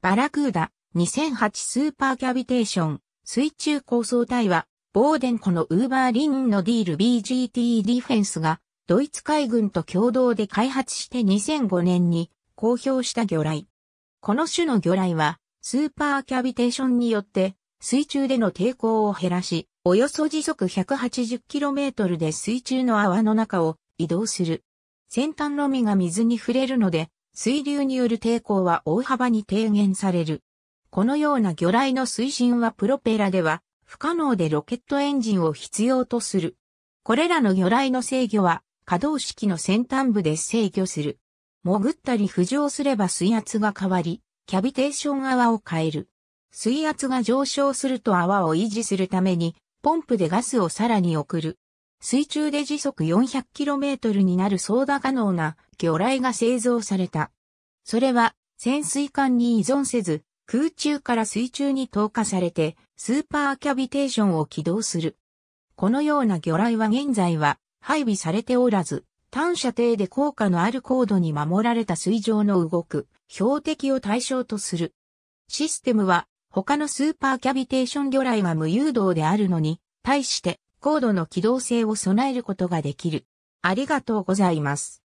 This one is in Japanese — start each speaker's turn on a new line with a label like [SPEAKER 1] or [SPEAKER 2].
[SPEAKER 1] バ
[SPEAKER 2] ラクーダ、2008スーパーキャビテーション、水中構想体は、ボーデン湖のウーバーリンのディール BGT ディフェンスが、ドイツ海軍と共同で開発して2005年に公表した魚雷。この種の魚雷は、スーパーキャビテーションによって、水中での抵抗を減らし、およそ時速 180km で水中の泡の中を移動する。先端のみが水に触れるので、水流による抵抗は大幅に低減される。このような魚雷の推進はプロペラでは不可能でロケットエンジンを必要とする。これらの魚雷の制御は可動式の先端部で制御する。潜ったり浮上すれば水圧が変わり、キャビテーション泡を変える。水圧が上昇すると泡を維持するために、ポンプでガスをさらに送る。水中で時速 400km になる操舵可能な魚雷が製造された。それは潜水艦に依存せず、空中から水中に投下されて、スーパーキャビテーションを起動する。このような魚雷は現在は配備されておらず、単射程で効果のある高度に守られた水上の動く標的を対象とする。システムは他のスーパーキャビテーション魚雷が無誘導であるのに、対して高度の機動性を備えることができる。ありがとうございます。